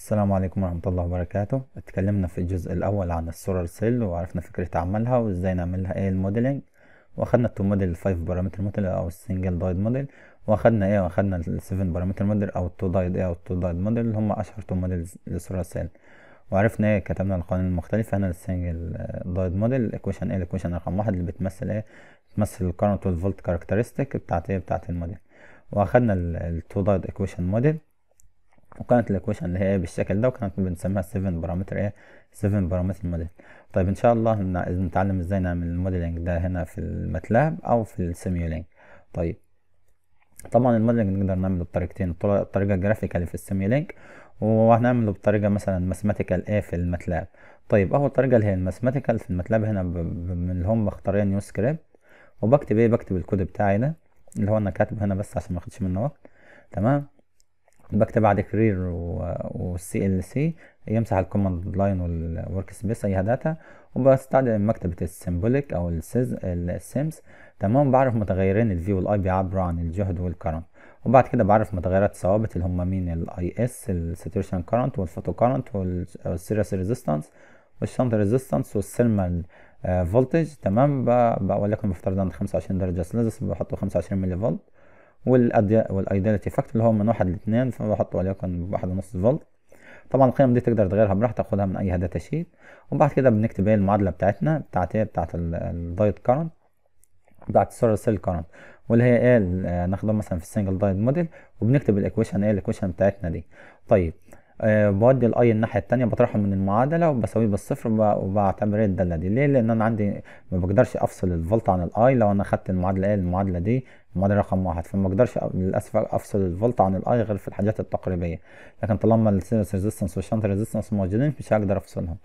السلام عليكم ورحمة الله وبركاته اتكلمنا في الجزء الأول عن السولار سيل وعرفنا فكرة عملها وازاي نعملها ايه الموديلنج واخدنا التو موديل الفايف بارامتر موديل او السنجل دايد موديل واخدنا ايه واخدنا السيفن بارامتر موديل او التو دايد ايه او التو دايد موديل اللي هم اشهر تو موديلز للسولار سيل وعرفنا ايه كتبنا القوانين المختلفة هنا للسنجل دايد موديل الايكويشن ايه الايكويشن رقم واحد اللي بتمثل ايه بتمثل الكارنت والفولت كاركترستيك بتاعت ايه بتاعت الموديل واخدنا التو دايد ايكويشن موديل وكانت الاكويشن اللي هي بالشكل ده وكانت بنسميها 7 بارامتر ايه 7 بارامتر موديل طيب ان شاء الله نتعلم ازاي نعمل الموديلنج ده هنا في الماتلاب او في السيميولينج طيب طبعا الموديلنج نقدر نعمله بطريقتين الطريقه الجرافيكال في السيميولينج وهنعمله بطريقه مثلا ماثيماتيكال ايه في الماتلاب طيب اول طريقه اللي هي الماثيماتيكال في الماتلاب هنا من اللي هم مختارين نيو سكريبت وبكتب ايه بكتب الكود بتاعي ده اللي هو انا كاتبه هنا بس عشان ما اخدش منه وقت تمام بكتب بعد كرير والسي ال سي يمسح الكوماند لاين والورك سبيس اي داتا وبستخدم مكتبة السيمبوليك او السيز السيمز تمام بعرف متغيرين الفيو والاي بيعبروا عن الجهد والكرنت وبعد كده بعرف متغيرات ثوابت اللي هم مين الاي اس الساتوريشن كرنت والفوتو كرنت والسيريس ريزيستانس والشنط ريزيستانس والثيرمال فولتج تمام بقول لكم بفترض عند 25 درجة سلسس بحطه 25 ملي فولت والايدياليتي فاكتور اللي هو من واحد لاثنين فبحطه وليكن بواحد ونص فولت طبعا القيم دي تقدر تغيرها براحتك تاخدها من اي داتا شيت وبعد كده بنكتب ايه المعادله بتاعتنا بتاعت ايه بتاعت الدايت كارنت بتاعت السولار سيل كارنت واللي هي ايه ناخدها مثلا في السنجل دايت موديل وبنكتب الايكويشن ايه الايكويشن بتاعتنا دي طيب آه، بودي الاي الناحيه الثانيه بطرحه من المعادله وبساويه بالصفر وبعتبر الداله دي ليه لان انا عندي ما بقدرش افصل الفولت عن الاي لو انا خدت المعادله ايه المعادله دي المعادله رقم واحد فما بقدرش للاسف افصل الفولت عن الاي غير في الحاجات التقريبيه لكن طالما السيرس ريزيستنس والشنت ريزيستنس موجودين مش هقدر افصلهم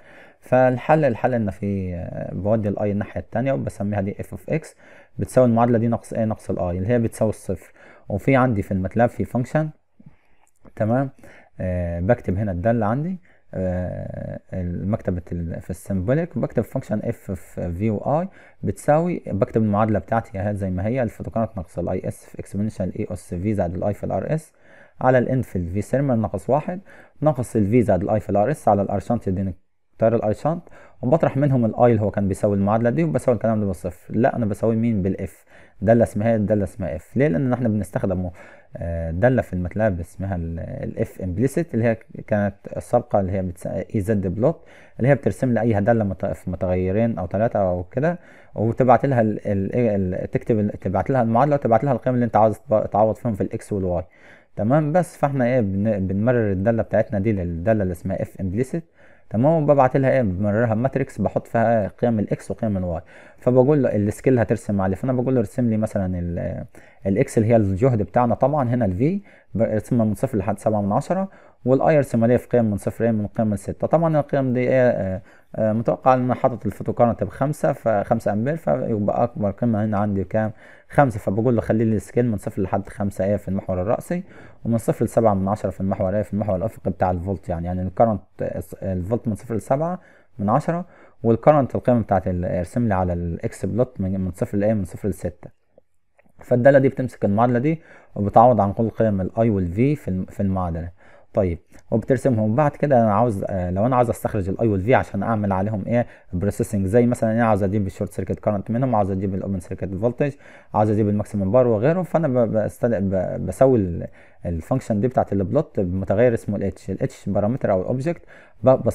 فالحل الحل ان في آه، بودي الاي الناحيه الثانيه وبسميها دي اف اوف اكس بتساوي المعادله دي ناقص ايه ناقص الاي اللي هي بتساوي الصفر وفي عندي في الماتلاب في فانكشن تمام آه، بكتب هنا الدال عندي آه، المكتبة في السيمبوليك بكتب فانكشن اف في في و اي بتساوي بكتب المعادلة بتاعتي اهي زي ما هي الفوتوكارنت ناقص الاي اس في اكسبوننشال اي اس في زائد الاي في الار اس على الان في الفي سيرمر ناقص واحد ناقص الفي زائد الاي في الار اس على الارشانتي دينك اختار الاي شانت وبطرح منهم الاي اللي هو كان بيساوي المعادله دي وبساوي الكلام ده بالصفر لا انا بساوي مين بالاف داله اسمها إيه؟ داله اسمها اف ليه لان احنا بنستخدمه آه، داله في الماتلاب اسمها الاف امبليسيت اللي هي كانت السابقه اللي هي اي زد بلوت اللي هي بترسم لي اي داله في متغيرين او ثلاثه او كده وتبعت لها الـ الـ إيه، تكتب تبعت لها المعادله وتبعت لها القيم اللي انت عاوز تعوض فيهم في الاكس والواي تمام بس فاحنا ايه بنمرر الداله بتاعتنا دي للداله اللي اسمها اف امبليسيت تمام وببعت لها ايه بمررها بماتريكس بحط فيها قيم الاكس وقيم الواي فبقول له السكيل هترسم عليه فانا بقول له ارسم لي مثلا الاكس اللي هي الجهد بتاعنا طبعا هنا الفي ارسمها من صفر لحد سبعة من عشرة والاي ارسمها ليه في قيم من صفر من قيم من ستة طبعا القيم دي ايه آه، آه، متوقع ان انا حاطط الفوتوكارنت بخمسة فخمسة امبير فيبقى اكبر قيمة هنا عندي كام خمسة فبقول له خلي لي السكيل من صفر لحد خمسة ايه في المحور الرأسي ومن صفر لسبعة من عشرة في المحور ايه في المحور الافقي بتاع الفولت يعني يعني الكرنت الفولت من صفر لسبعة من عشرة والكرنت القيمة بتاعت ارسم لي على الاكس بلوت من صفر لأي من صفر لستة فالداله دي بتمسك المعادله دي وبتعوض عن كل قيم الاي والفي في المعادله طيب وبترسمهم بعد كده انا عاوز آه، لو انا عاوز استخرج الاي والفي عشان اعمل عليهم ايه بروسيسنج زي مثلا انا عاوز اجيب الشورت سيركت كارنت منهم عاوز اجيب الاوبن سيركت فولتج عاوز اجيب الماكسيمم بار وغيره فانا بسوي الفانكشن دي بتاعت البلوت بمتغير اسمه الاتش الاتش بارامتر او الاوبجكت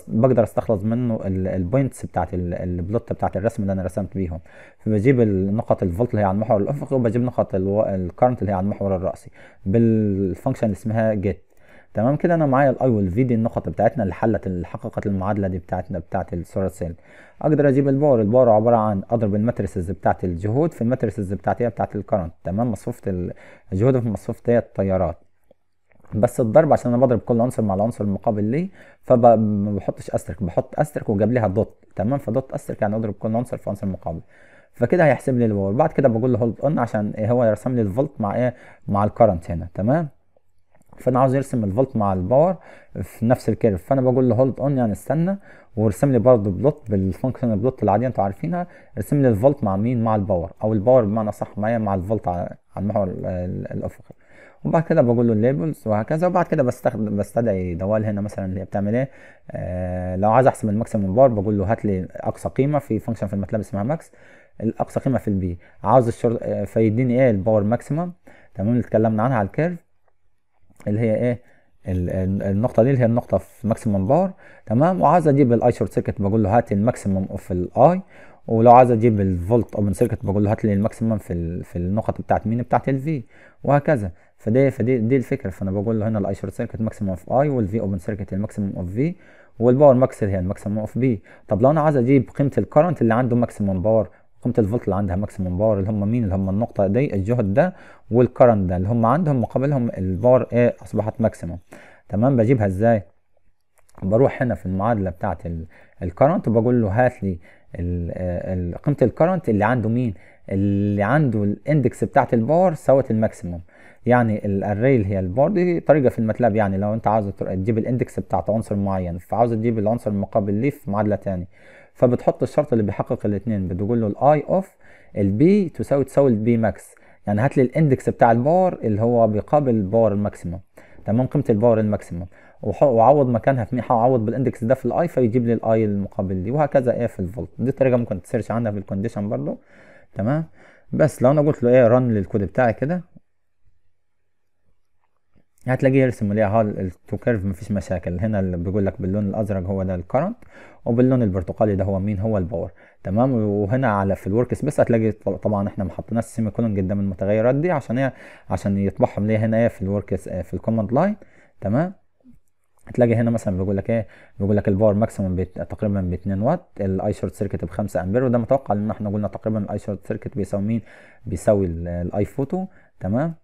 بقدر استخلص منه البوينتس بتاعت البلوت بتاعت الرسم اللي انا رسمت بيهم فبجيب النقط الفولت اللي هي على المحور الافقي وبجيب نقط الكارنت اللي هي على المحور الراسي بالفانكشن اللي اسمها جيت تمام كده انا معايا الاي والفي دي النقط بتاعتنا اللي حلت اللي حققت المعادله دي بتاعتنا بتاعت السولار سيل اقدر اجيب الباور الباور عباره عن اضرب الماتريسز بتاعت الجهود في الماتريسز بتاعتي بتاعت الكرنت تمام مصفوفه الجهود في مصفوفه التيارات بس الضرب عشان انا بضرب كل عنصر مع العنصر المقابل ليه فما بحطش استرك بحط استرك وجاب ليها دوت تمام فدوت استرك يعني اضرب كل عنصر في عنصر مقابل فكده هيحسب لي الباور بعد كده بقول له هولد اون عشان هو يرسم لي الفولت مع ايه مع الكرنت هنا تمام فانا عاوز يرسم الفولت مع الباور في نفس الكيرف فانا بقول له هولد اون يعني استنى وارسم لي برضه بلوت بالفانكشن بلوت العاديه انتوا عارفينها ارسم لي الفولت مع مين مع الباور او الباور بمعنى صح معايا مع الفولت على المحور الافقي وبعد كده بقول له الليبلز وهكذا وبعد كده بستخدم بستدعي دوال هنا مثلا اللي بتعمل ايه آه لو عايز احسب الماكسيمم باور بقول له هات لي اقصى قيمه في فانكشن في الماتلاب اسمها ماكس الاقصى قيمه في البي عاوز الشر... آه، فيديني ايه الباور ماكسيمم تمام اللي اتكلمنا عنها على الكيرف اللي هي ايه النقطه دي اللي هي النقطه في ماكسيمم باور تمام وعايز اجيب الاي شورت سيركت بقول له هات الماكسيمم اوف الاي ولو عايز اجيب الفولت اوبن سيركت بقول له هات لي الماكسيمم في في النقط بتاعت مين بتاعت الفي وهكذا فدي فدي دي الفكره فانا بقول له هنا الاي شورت سيركت ماكسيمم اوف اي والفي اوبن سيركت الماكسيمم اوف في والباور ماكس اللي هي الماكسيمم اوف بي طب لو انا عايز اجيب قيمه الكرنت اللي عنده ماكسيمم باور قيمه الفولت اللي عندها ماكسيموم باور اللي هم مين اللي هم النقطه دي الجهد ده والكرنت ده اللي هم عندهم مقابلهم الباور ايه اصبحت ماكسيموم تمام بجيبها ازاي بروح هنا في المعادله بتاعت الكرنت وبقول له هات لي آه، قيمه الكرنت اللي عنده مين اللي عنده الاندكس بتاعت الباور سوت الماكسيموم يعني الاري اللي هي الباور دي طريقه في المتلاب يعني لو انت عاوز تجيب الاندكس بتاعت عنصر معين فعاوز تجيب العنصر المقابل ليه في معادله ثانيه فبتحط الشرط اللي بيحقق الاثنين بتقول له الاي اوف البي تساوي تساوي البي ماكس يعني هات لي الاندكس بتاع الباور اللي هو بيقابل الباور الماكسيمم تمام قيمه الباور الماكسيمم وعوض مكانها في عوض بالاندكس ده في الاي فيجيب لي الاي المقابل دي وهكذا ايه في الفولت دي طريقه ممكن تسيرش عنها في الكونديشن برضو تمام بس لو انا قلت له ايه رن للكود بتاعي كده هتلاقيه يرسم ليها التو كيرف مفيش مشاكل هنا اللي بيقول لك باللون الازرق هو ده الكرنت وباللون البرتقالي ده هو مين هو الباور تمام وهنا على في الورك سبيس هتلاقي طبعا احنا ما حطيناش سيمي كولون قدام المتغيرات دي عشان هي عشان يطبعهم ليه هنا ايه في الورك في الكوماند لاين تمام هتلاقي هنا مثلا بيقول لك ايه بيقول لك الباور ماكسيمم تقريبا ب 2 وات الاي شورت سيركت ب 5 امبير وده متوقع لان احنا قلنا تقريبا الاي شورت سيركت بيساوي مين بيساوي الاي فوتو تمام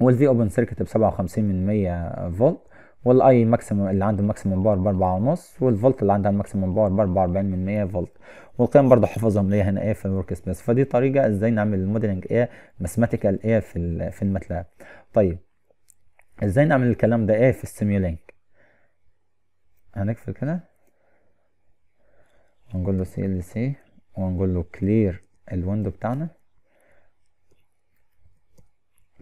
والفي اوبن سيركت ب 57 من 100 فولت والاي ماكسيمم اللي عنده ماكسيمم باور ب 4 ونص والفولت اللي عندها ماكسيمم باور ب 44 من 100 فولت والقيم برضه حفظهم ليا هنا ايه في الورك سبيس فدي طريقه ازاي نعمل الموديلنج ايه ماثيماتيكال ايه في في الماتلاب طيب ازاي نعمل الكلام ده ايه في السيميولينك هنقفل كده ونقول له سي ال سي ونقول له كلير الويندو بتاعنا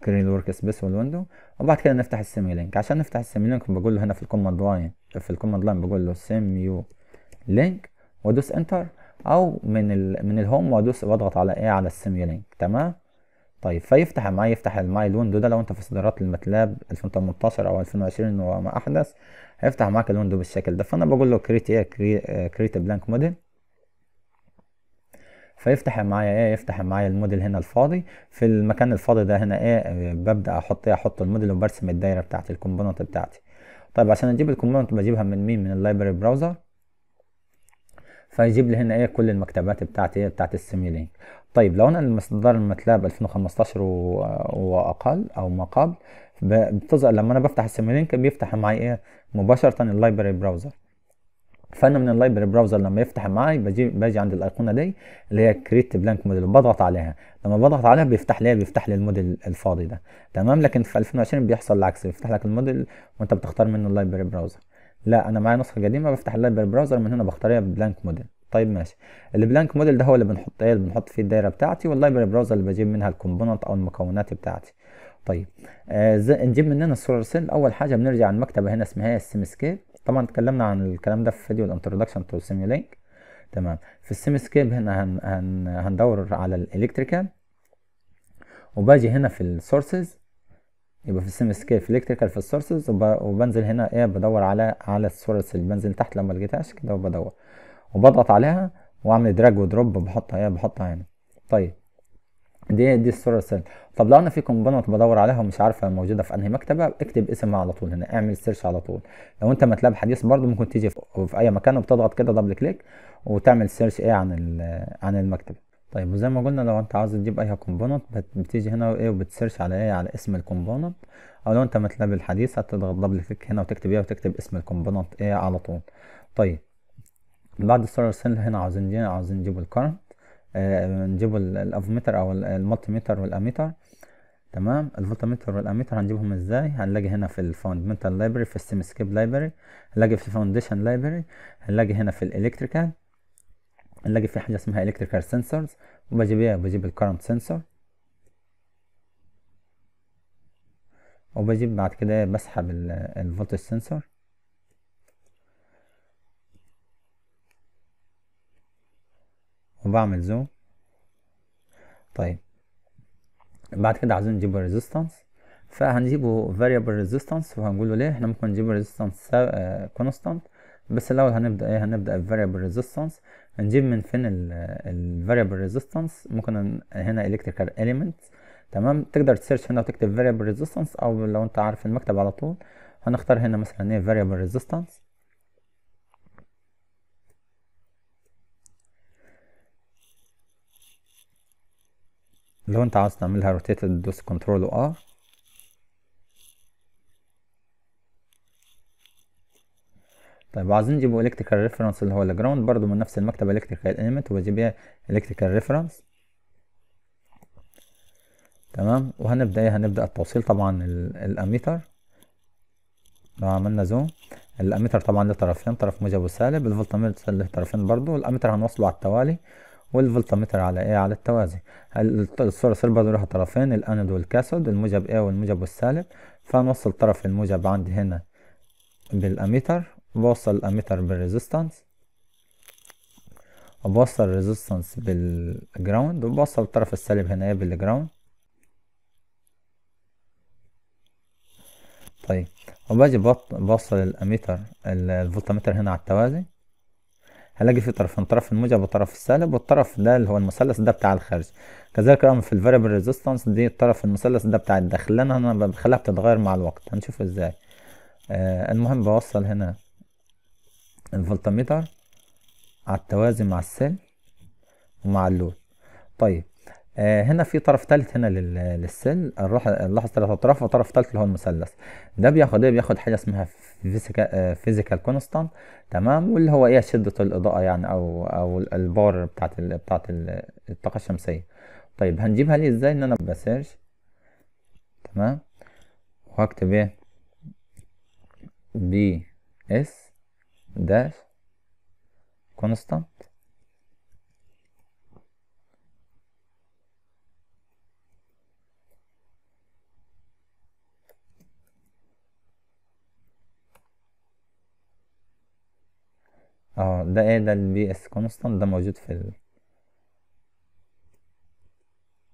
كرين الورك سبيس والويندو وبعد كده نفتح السيمي لينك عشان نفتح السيمي لينك بقول له هنا في الكوماند لاين في الكوماند لاين بقول له سيميو لينك وادوس انتر او من ال من الهوم وادوس واضغط على ايه على السيميو لينك تمام طيب فيفتح معايا يفتح معايا الويندو ده لو انت في صدارات الماتلاب 2018 او 2020 وما احدث هيفتح معاك الويندو بالشكل ده فانا بقول له كريت ايه كريت بلانك موديل فيفتح معايا ايه يفتح معايا الموديل هنا الفاضي في المكان الفاضي ده هنا ايه ببدا احط ايه احط الموديل وبرسم الدايره بتاعتي الكومبوننت بتاعتي طيب عشان اجيب الكومبوننت بجيبها من مين من اللايبرري براوزر فيجيب لي هنا ايه كل المكتبات بتاعتي ايه بتاعت السيميلينك طيب لو انا المصدر المتلاب 2015 واقل او ما قبل بتظهر لما انا بفتح السيميلينك بيفتح معايا ايه مباشره اللايبرري براوزر فانا من اللايبرري براوزر لما يفتح معي باجي باجي عند الايقونه دي اللي هي كريت بلانك موديل بضغط عليها لما بضغط عليها بيفتح لي بيفتح لي الموديل الفاضي ده تمام لكن في 2020 بيحصل العكس بيفتح لك الموديل وانت بتختار منه اللايبرري براوزر لا انا معايا نسخه قديمه بفتح اللايبرري براوزر من هنا بختار بلانك موديل طيب ماشي البلانك موديل ده هو اللي بنحط ايه اللي بنحط فيه الدايره بتاعتي واللايبرري براوزر اللي بجيب منها الكومبوننت او المكونات بتاعتي طيب آه نجيب مننا السولار سيل اول حاجه بنرجع المكتبه هنا اسمها السيمسكيب طبعا اتكلمنا عن الكلام ده في فيديو الانترودكشن تو سيميولينك تمام في السيم سكيب هنا هن هن هندور على الالكتريكال وباجي هنا في السورسز يبقى في السيم سكيب في الالكتريكال في السورسز وبنزل هنا ايه بدور على على السورس اللي بنزل تحت لما لقيتهاش كده وبدور وبضغط عليها واعمل دراج ودروب بحطها ايه بحطها هنا طيب دي دي الصوره الثانيه طب لو انا في كومبوننت بدور عليها ومش عارفه موجوده في انهي مكتبه اكتب اسمها على طول هنا اعمل سيرش على طول لو انت متلاب حديث برده ممكن تيجي في اي مكان وبتضغط كده دبل كليك وتعمل سيرش ايه عن عن المكتبه طيب وزي ما قلنا لو انت عاوز تجيب اي كومبوننت بتيجي هنا وايه وبتسيرش على ايه على اسم الكومبوننت او لو انت متلاب الحديث هتضغط دبل كليك هنا وتكتب ايه وتكتب اسم الكومبوننت ايه على طول طيب بعد الصوره سيل هنا عاوزين عاوزين نجيب الكارن آه، نجيب الافوميتر او المالتيميتر والاميتر تمام الفولتميتر والاميتر هنجيبهم ازاي هنلاقي هنا في الفاندمنتال لايبرري في السيمسكيب لايبرري هنلاقي في الفاونديشن لايبرري هنلاقي هنا في الالكتريكال هنلاقي في حاجه اسمها الكتريكال سنسورز وبجيب ايه بجيب الكرنت سنسور وبجيب بعد كده إيه؟ بسحب الفولتج سنسور وبعمل زوم طيب بعد كده عايزين نجيب الريزيستنس فهنجيبه variable resistance وهنقول له ليه احنا ممكن نجيب resistance آه، constant بس الاول هنبدا ايه هنبدا variable resistance هنجيب من فين ال variable resistance ممكن هنا electrical element تمام تقدر تسيرش هنا وتكتب variable resistance او لو انت عارف المكتب على طول هنختار هنا مثلا ايه variable resistance لو انت عاوز تعملها روتيت تدوس كنترول و ار طيب وعاوزين نجيب الكتريكال ريفرنس اللي هو الجراوند برضو من نفس المكتبه الكتريكال اليمنت وبجيب الكتريكال ريفرنس تمام وهنبدا ايه هنبدا التوصيل طبعا الاميتر لو عملنا زوم الاميتر طبعا له طرفين طرف موجب وسالب الفولتميتر له طرفين برضو الاميتر هنوصله على التوالي والفولتمتر على ايه على التوازي الصورة سيربر لها طرفين الانود والكاثود الموجب ايه والموجب والسالب فنوصل طرف الموجب عندي هنا بالاميتر بوصل الاميتر بالريزيستنس وبوصل الريزيستنس بالجراوند وبوصل الطرف السالب هنا ايه بالجراوند طيب وباجي بوصل الاميتر الفولتمتر هنا على التوازي هلاقي في طرفين طرف الموجب وطرف السالب والطرف ده اللي هو المثلث ده بتاع الخارج كذلك الامر في الفاريبل ريزيستنس دي الطرف المثلث ده بتاع الداخل لان انا بخليها بتتغير مع الوقت هنشوف ازاي آه المهم بوصل هنا الفولتميتر على التوازي مع السلك ومع اللود طيب آه، هنا في طرف ثالث هنا للسل نلاحظ ثلاث اطراف وطرف ثالث اللي هو المثلث ده بياخد ايه بياخد حاجه اسمها فيزيكال آه، فيزيكال كونستانت تمام واللي هو ايه شده الاضاءه يعني او او البار بتاعت بتاعت الطاقه الشمسيه طيب هنجيبها ليه ازاي ان انا بسيرش تمام واكتب ايه بي اس داش كونستانت اه ده ايه ده البي اس كونستانت ده موجود في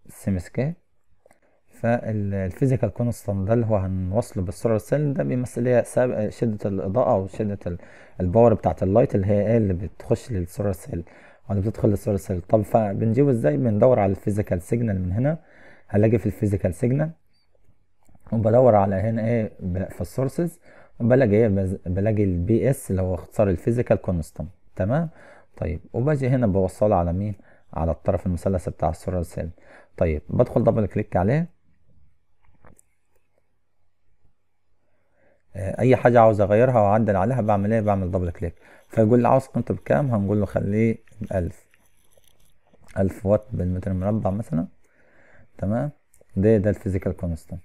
السيمسكيب فالفيزيكال كونستانت ده اللي هو هنوصله بالسرعه سيل ده بيمثل هي شده الاضاءه وشده الباور بتاعه اللايت اللي هي ايه اللي بتخش للسرعه سيل او اللي بتدخل للسرعه سيل طب فبنجيبه ازاي بندور على الفيزيكال سيجنال من هنا هلاقي في الفيزيكال سيجنال وبدور على هنا ايه في السورسز بلاقي ايه بلاقي البي اس اللي هو اختصار الفيزيكال كونستانت تمام طيب وباجي هنا بوصله على مين على الطرف المثلث بتاع الصوره سيل طيب بدخل دبل كليك عليه آه، اي حاجه عاوز اغيرها واعدل عليها بعمل ايه بعمل دبل كليك فيقول لي عاوز قيمته بكام هنقول له خليه ب 1000 1000 وات بالمتر مربع مثلا تمام ده ده الفيزيكال كونستانت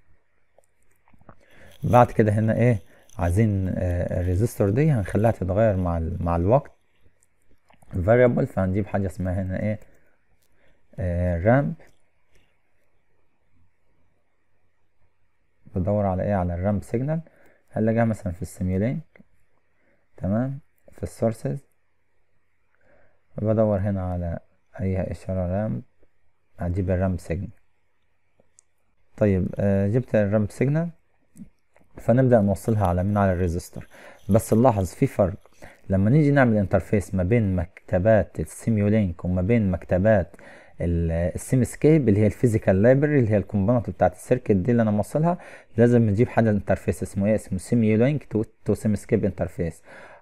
بعد كده هنا ايه عايزين آه، الريزستور دي هنخليها تتغير مع مع الوقت variable فهنجيب حاجة اسمها هنا ايه رامب آه، بدور على ايه على الرامب سيجنال هنلاقيها مثلا في السيميلينك تمام في السورسز بدور هنا على اي اشارة رامب هجيب الرامب سيجنال طيب آه، جبت الرامب سيجنال فنبدا نوصلها على من على الريزستور بس نلاحظ في فرق لما نيجي نعمل انترفيس ما بين مكتبات السيميولينك وما بين مكتبات السيمسكيب اللي هي الفيزيكال لايبرري اللي هي الكومبوننت بتاعت السيركت دي اللي انا موصلها لازم نجيب حاجه انترفيس اسمه ايه اسمه سيميولينك تو تو سيمسكيب انترفيس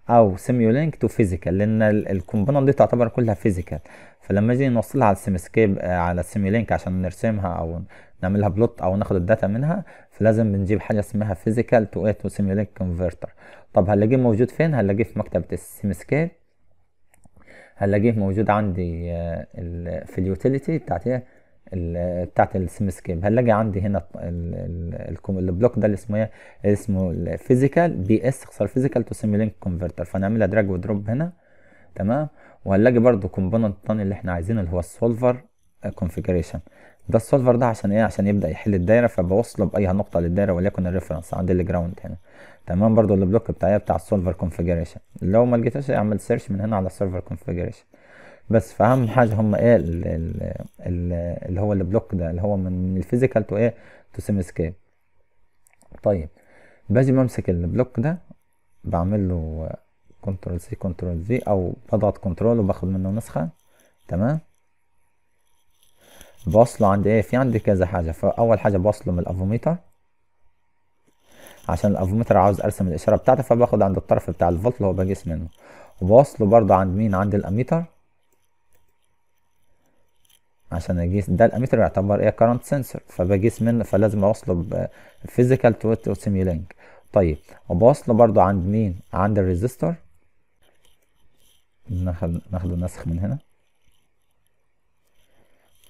او سيميولينك تو فيزيكال لان الكومبوننت دي تعتبر كلها فيزيكال فلما نيجي نوصلها على السيمسكيب آه، على السيميولينك عشان نرسمها او نعملها بلوت او ناخد الداتا منها فلازم بنجيب حاجه اسمها فيزيكال تو تو سيميولينك كونفرتر طب هنلاقيه موجود فين هنلاقيه في مكتبه السيم سكيل هنلاقيه موجود عندي آه، في اليوتيليتي بتاعت إيه؟ بتاعت سكيل هنلاقي عندي هنا البلوك ده اللي اسمه ايه اسمه الفيزيكال بي اس خساره فيزيكال تو سيميولينك كونفرتر فنعملها دراج ودروب هنا تمام وهنلاقي برضو كومبوننت الثاني اللي احنا عايزينه اللي هو السولفر آه، كونفيجريشن ده السولفر ده عشان ايه عشان يبدا يحل الدايره فبوصله باي نقطه للدايره وليكن الريفرنس عندي الجراوند هنا تمام برضو البلوك بتاعي بتاع السولفر كونفيجريشن لو ما لقيتوش اعمل سيرش من هنا على السيرفر كونفيجريشن بس فاهم حاجه هم ايه ال ال اللي هو البلوك ده اللي هو من الفيزيكال تو ايه تو سيم سكيل طيب باجي بمسك البلوك ده بعمل له كنترول سي كنترول في او بضغط كنترول وباخد منه نسخه تمام بوصله عند ايه في عندي كذا حاجه فاول حاجه بوصله من الافوميتر عشان الافوميتر عاوز ارسم الاشاره بتاعتي فباخد عند الطرف بتاع الفولت اللي هو بقيس منه وبوصله برده عند مين عند الاميتر عشان اقيس ده الاميتر يعتبر ايه كرنت سنسور فبقيس منه فلازم اوصله بفيزيكال تو سيميلينج طيب وبوصله برده عند مين عند الريزستور ناخد ناخد نسخ من هنا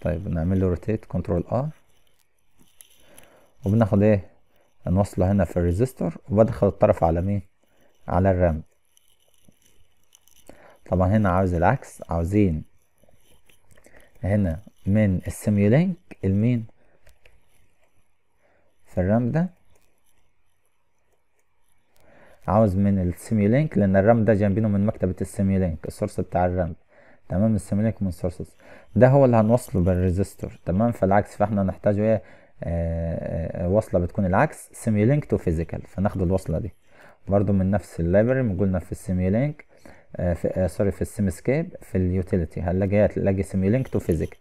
طيب نعمل له روتيت كنترول اه وبناخد ايه نوصله هنا في الريزستور وبدخل الطرف على مين على الرام طبعا هنا عاوز العكس عاوزين هنا من السيميولينك المين في الرام ده عاوز من السيميولينك لان الرام ده جنبينه من مكتبة السيميولينك السورس بتاع الرام تمام السيميليك من سورسز ده هو اللي هنوصله بالريزستور تمام فالعكس فاحنا هنحتاجه ايه آه، آه، آه، وصله بتكون العكس سيميلينك تو فيزيكال فناخد الوصله دي برضو من نفس اللايبرري قلنا في السيميلينك في سوري في السيمسكيب في اليوتيليتي هنلاقي هتلاقي سيميلينك تو فيزيكال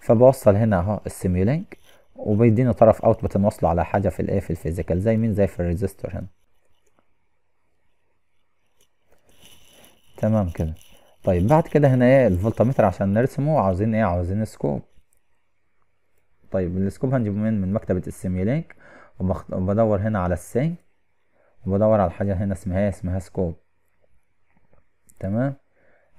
فبوصل هنا اهو السيميلينك وبيديني طرف اوتبوت نوصله على حاجه في الايه في الفيزيكال زي مين زي في الريزستور هنا تمام كده طيب بعد كده هنا ايه الفولتمتر عشان نرسمه عاوزين ايه عاوزين سكوب طيب السكوب هنجيبه من من مكتبة السيميلينك وبدور هنا على السي وبدور على حاجة هنا اسمها إيه؟ اسمها سكوب تمام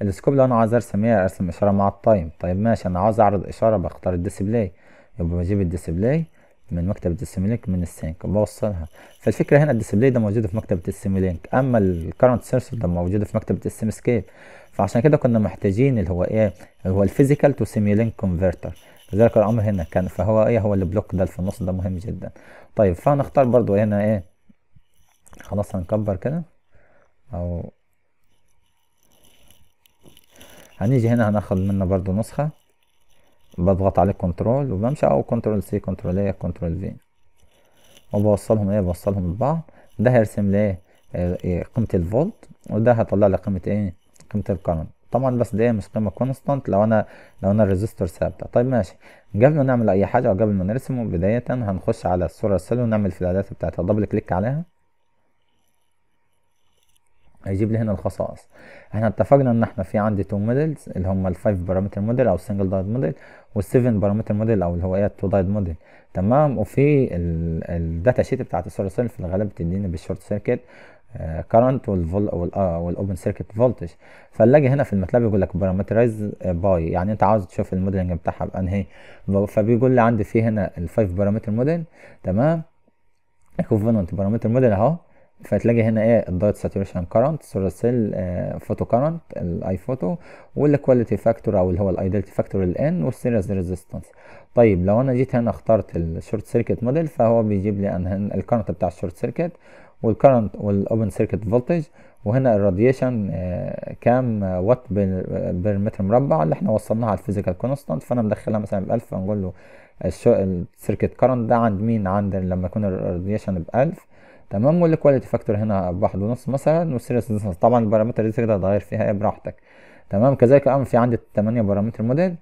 السكوب لو انا عاوز ارسم ايه ارسم اشارة مع التايم طيب ماشي انا عاوز اعرض اشارة بختار الديسبلاي يبقى بجيب الديسبلاي من مكتبة السيميلينك من السينك بوصلها فالفكرة هنا الديسبلاي ده موجودة في مكتبة السيميلينك أما الكرنت سيرس ده موجودة في مكتبة السيمسكيب فعشان كده كنا محتاجين اللي هو إيه اللي هو الفيزيكال تو سيميلينك كونفرتر لذلك الأمر هنا كان فهو إيه هو البلوك ده اللي في النص ده مهم جدا طيب فهنختار برضو هنا إيه خلاص هنكبر كده أو هنيجي هنا هناخد منه برضو نسخة بضغط عليه كنترول وبمشي او كنترول سي كنترول ايه كنترول في وبوصلهم ايه بوصلهم لبعض ده هيرسم لي إيه؟ إيه؟ قيمه الفولت وده هيطلع لي قيمه ايه قيمه الكرنت طبعا بس دي مش قيمه كونستانت لو انا لو انا الريزستور ثابته طيب ماشي قبل ما نعمل اي حاجه وقبل ما نرسمه بدايه هنخش على الصوره السيل ونعمل في الاعدادات بتاعتها دبل كليك عليها هيجيب لي هنا الخصائص احنا اتفقنا ان احنا في عندي تو موديلز اللي هم الفايف بارامتر موديل او سنجل دايت موديل وال7 بارامتر موديل او اللي هو ايه التودايد موديل تمام وفي الداتا شيت بتاعت السولار سيل في الغالب بتدينا بالشورت سيركت كرنت والاوبن سيركت فولتج فنلاقي هنا في الماتلاب يقول لك بارامترايز باي يعني انت عاوز تشوف الموديلنج بتاعها بانهي فبيقول لي عندي في هنا الفايف بارامتر موديل تمام ايكوفالنت بارامتر موديل اهو فتلاقي هنا ايه الدايت ساتوريشن كارنت سولار سيل آه، فوتو كارنت الاي فوتو والكواليتي فاكتور او اللي هو الايدلتي فاكتور الان والسيريز ريزيستنس طيب لو انا جيت هنا اخترت الشورت سيركت موديل فهو بيجيب لي هنا الكارنت بتاع الشورت سيركت والكرنت والاوبن سيركت فولتج وهنا الراديشن آه، كام وات بير متر مربع اللي احنا وصلناها على الفيزيكال كونستانت فانا مدخلها مثلا ب 1000 فنقول له السيركت كرنت ده عند مين عند لما يكون الراديشن ب 1000 تمام والكواليتي فاكتور هنا بواحد ونص مثلا والسيريسنس طبعا البارامتر دي تقدر تغير فيها ايه براحتك تمام كذلك اعمل في عندي 8 بارامتر موديل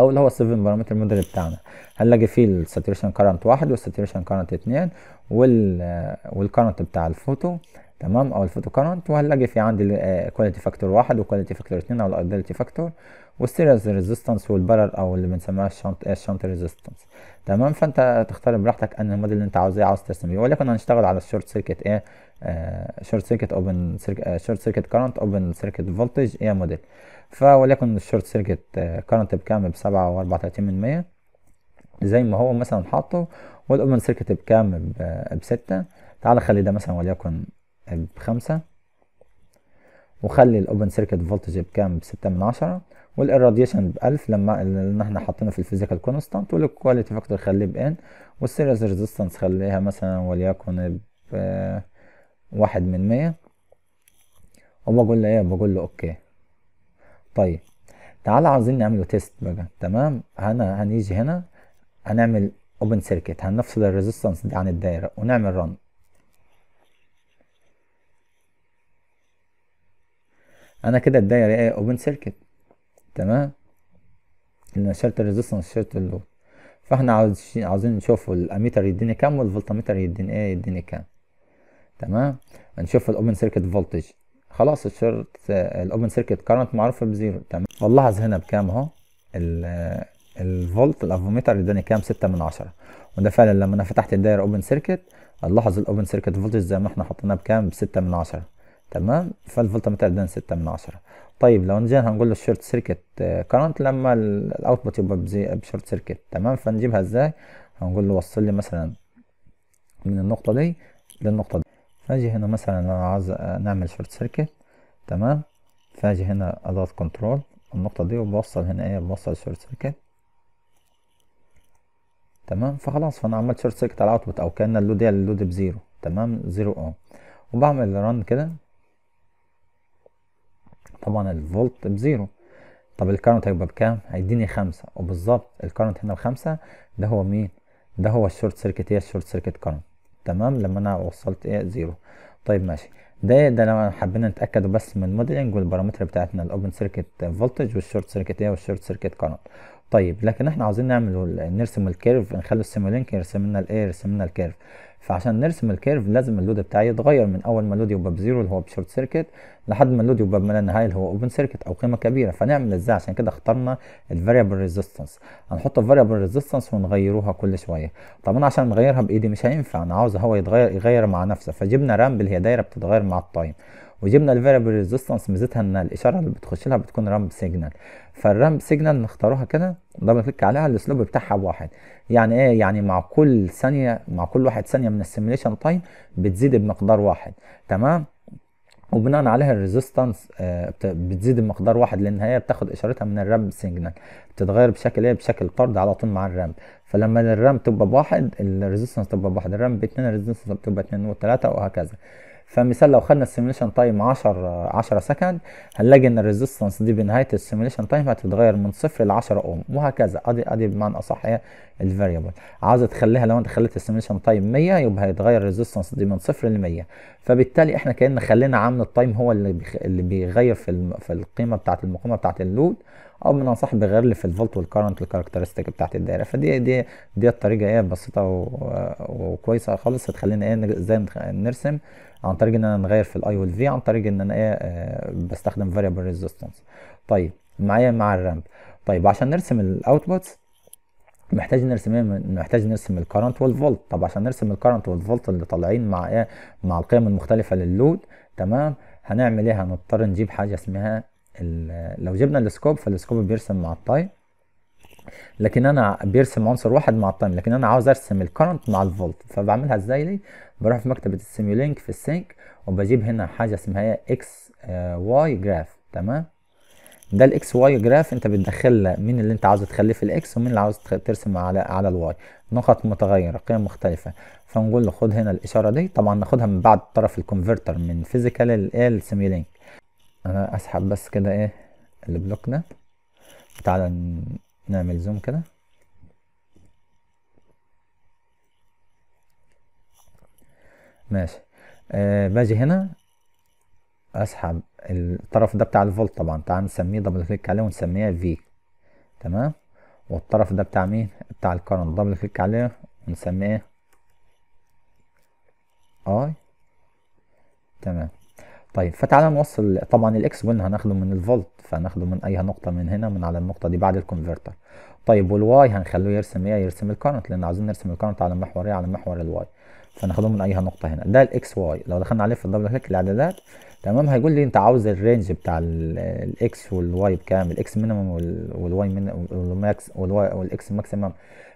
او اللي هو السيفن بارامتر موديل بتاعنا هنلاقي فيه الساتوريشن كارنت واحد والساتوريشن كارنت اتنين وال والكارنت بتاع الفوتو تمام او الفوتو كارنت وهنلاقي في عندي الكواليتي آه، فاكتور واحد والكواليتي فاكتور اتنين او الايدالتي فاكتور والسيريز ريزيستنس والبرر او اللي بنسميها الشنط آه، الشنط ريزيستنس تمام فانت تختار براحتك ان الموديل اللي انت عاوز ايه عاوز ترسم بيه ولكن هنشتغل على الشورت سيركت ايه شورت سيركت اوبن شورت سيركت كارنت اوبن سيركت فولتج ايه موديل فولكن الشورت سيركت كارنت بكام بسبعة 7.34 من مية زي ما هو مثلا حاطه والاوبن سيركت بكام آه، بستة تعالى خلي ده مثلا وليكن آه، بخمسة وخلي الاوبن سيركت فولتج بكام بستة من عشرة والاراديشن ب 1000 لما اللي احنا حاطينه في الفيزيكال كونستانت والكواليتي فاكتور خليه بان والسيريز ريزيستنس خليها مثلا وليكن ب آه، واحد من مية وبقول له ايه بقول له اوكي طيب تعالى عاوزين نعمله تيست بقى تمام هنا هنيجي هنا هنعمل اوبن سيركت هنفصل الريزيستنس عن الدايره ونعمل رن انا كده الدايره ايه اوبن سيركت تمام ان شرط الريزستنس شرط اللود فاحنا عاوزين عاوزين الاميتر يديني كام والفولتميتر يديني ايه يديني كام تمام هنشوف الاوبن سيركت فولتج خلاص الشرط الاوبن سيركت كارنت معروفه بزيرو تمام واللاحظ هنا بكام اهو الفولت الافوميتر اداني كام ستة من عشرة وده فعلا لما انا فتحت الدايره اوبن سيركت هنلاحظ الاوبن سيركت فولتج زي ما احنا حطيناه بكام بستة من عشرة تمام فالفولتميتر اداني ستة من عشرة طيب لو نجينا هنقول له شورت سيركت كرنت آه، لما الاوتبوت يبقى بشورت سيركت تمام فنجيبها ازاي هنقول له وصل لي مثلا من النقطه دي للنقطه دي فاجي هنا مثلا انا عايز آه، نعمل شورت سيركت تمام فاجي هنا اضغط كنترول النقطه دي وبوصل هنا ايه بوصل شورت سيركت تمام فخلاص فانا عملت شورت سيركت على الاوتبوت او كان اللود دي اللود بزيرو تمام زيرو اوم وبعمل ران كده طبعا الفولت بزيرو طب الكارنت هيبقى بكام هيديني خمسة وبالظبط الكارنت هنا بخمسة ده هو مين ده هو الشورت سيركت ايه الشورت سيركت كارنت تمام لما انا وصلت ايه زيرو طيب ماشي ده ده لو حبينا نتاكد بس من الموديلنج والبارامتر بتاعتنا الاوبن سيركت فولتج والشورت سيركت ايه والشورت سيركت كارنت طيب لكن احنا عاوزين نعمل نرسم الكيرف نخلي السيمولينك يرسم لنا الايه يرسم لنا الكيرف فعشان نرسم الكيرف لازم اللود بتاعي يتغير من اول ما اللود يبقى بزيرو اللي هو بشورت سيركت لحد ما اللود يبقى من النهايه نهايه اللي هو اوبن سيركت او قيمه كبيره فنعمل ازاي عشان كده اخترنا الفاريبل ريزيستنس هنحط الفاريبل ريزيستنس ونغيروها كل شويه طبعا عشان نغيرها بايدي مش هينفع انا عاوز هو يتغير يغير مع نفسه فجبنا رامبل اللي هي دايره بتتغير مع التايم وجبنا الفيربل ريزيستنس ميزتها ان الاشاره اللي بتخش لها بتكون رامب سيجنال فالرامب سيجنال نختاروها كده دبل كليك عليها الاسلوب بتاعها بواحد يعني ايه يعني مع كل ثانيه مع كل واحد ثانيه من السيميليشن تايم بتزيد بمقدار واحد تمام وبناء عليها الريزيستنس آه، بتزيد بمقدار واحد لان هي بتاخد اشارتها من الرامب سيجنال بتتغير بشكل ايه بشكل طرد على طول مع الرامب فلما الرامب تبقى بواحد الريزيستنس تبقى بواحد الرامب باتنين الريزيستنس بتبقى اتنين وتلاته وهكذا فمثال لو خدنا السيميليشن تايم 10 10 سكند هنلاقي ان الريزيستنس دي بنهايه السيميليشن تايم هتتغير من صفر ل 10 اوم وهكذا ادي ادي بمعنى اصح هي الفاريبل عاوز تخليها لو انت خليت السيميليشن تايم 100 يبقى هيتغير الريزيستنس دي من صفر ل 100 فبالتالي احنا كان خلينا عامل التايم هو اللي بيخ... اللي بيغير في الم... في القيمه بتاعه المقاومه بتاعه اللود او انصح بغير لي في الفولت والكرنت الكاركترستيك بتاعه الدايره فدي دي دي الطريقه ايه بسيطه و... وكويسه خالص هتخلينا ايه ازاي نرسم عن طريق ان انا نغير في الاي والفي عن طريق ان انا ايه آه، بستخدم فاريبل ريزيستنس طيب معايا مع الرامب طيب عشان نرسم الاوتبوتس محتاج نرسم إيه، محتاج نرسم الكرنت والفولت طب عشان نرسم الكرنت والفولت اللي طالعين مع ايه مع القيم المختلفه لللود تمام هنعمل ايه هنضطر نجيب حاجه اسمها آه، لو جبنا السكوب فالسكوب بيرسم مع التايم لكن انا بيرسم عنصر واحد مع التايم لكن انا عاوز ارسم الكرنت مع الفولت فبعملها ازاي ليه بروح في مكتبه السيميولينك في السينك وبجيب هنا حاجه اسمها إيه؟ اكس آه، واي جراف تمام ده الاكس واي جراف انت بتدخل مين اللي انت عاوز تخليه في الاكس ومين اللي عاوز ترسم على على الواي نقط متغيره قيم مختلفه فنقول له خد هنا الاشاره دي طبعا ناخدها من بعد طرف الكونفرتر من فيزيكال للايه سيميولينك انا اسحب بس كده ايه البلوك ده تعالى نعمل زوم كده ماشي آه باجي هنا اسحب الطرف ده بتاع الفولت طبعا تعال نسميه دبل كليك عليه ونسميه في تمام والطرف ده بتاع مين بتاع الكرنت دبل كليك عليه ونسميه اي تمام طيب فتعالى نوصل طبعا الاكس قلنا هناخده من الفولت فهناخده من اي نقطه من هنا من على النقطه دي بعد الكونفرتر طيب والواي هنخليه يرسم ايه يرسم الكرنت لان عايزين نرسم الكرنت على محور ايه على محور الواي فناخدهم من اي نقطه هنا ده الاكس واي لو دخلنا عليه في الدبل كليك الاعدادات تمام هيقول لي انت عاوز الرينج بتاع الاكس والواي بكام الاكس مينيمم والواي والماكس والواي والاكس ماكسيمم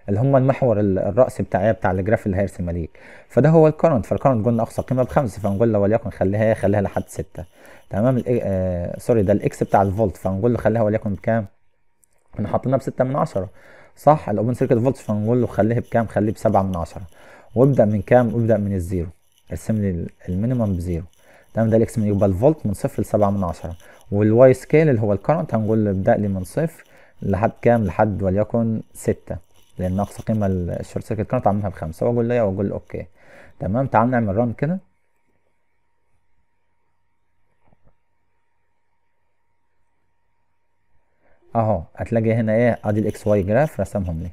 اللي هم المحور الراسي بتاعي إيه؟ بتاع الجراف اللي هيرسمها ليك فده هو الكرنت فالكرنت قلنا اقصى قيمه بخمسه فنقول له وليكن خليها إيه؟ خليها لحد سته تمام آه سوري ده الاكس بتاع الفولت فنقول له خليها وليكن بكام احنا حاطينها بسته من عشره صح الاوبن سيركت فولت فنقول له خليه بكام خليه بسبعه من عشره وابدا من كام ابدا من الزيرو ارسم لي المينيمم بزيرو تمام ده الاكس من يبقى الفولت من صفر لسبعة من عشرة والواي سكيل اللي هو الكرنت هنقول ابدا لي من صفر لحد كام لحد وليكن ستة لان اقصى قيمه الشورت سيركت كانت عاملها بخمسه واقول لا واقول اوكي تمام تعال نعمل ران كده اهو هتلاقي هنا ايه ادي الاكس واي جراف رسمهم لي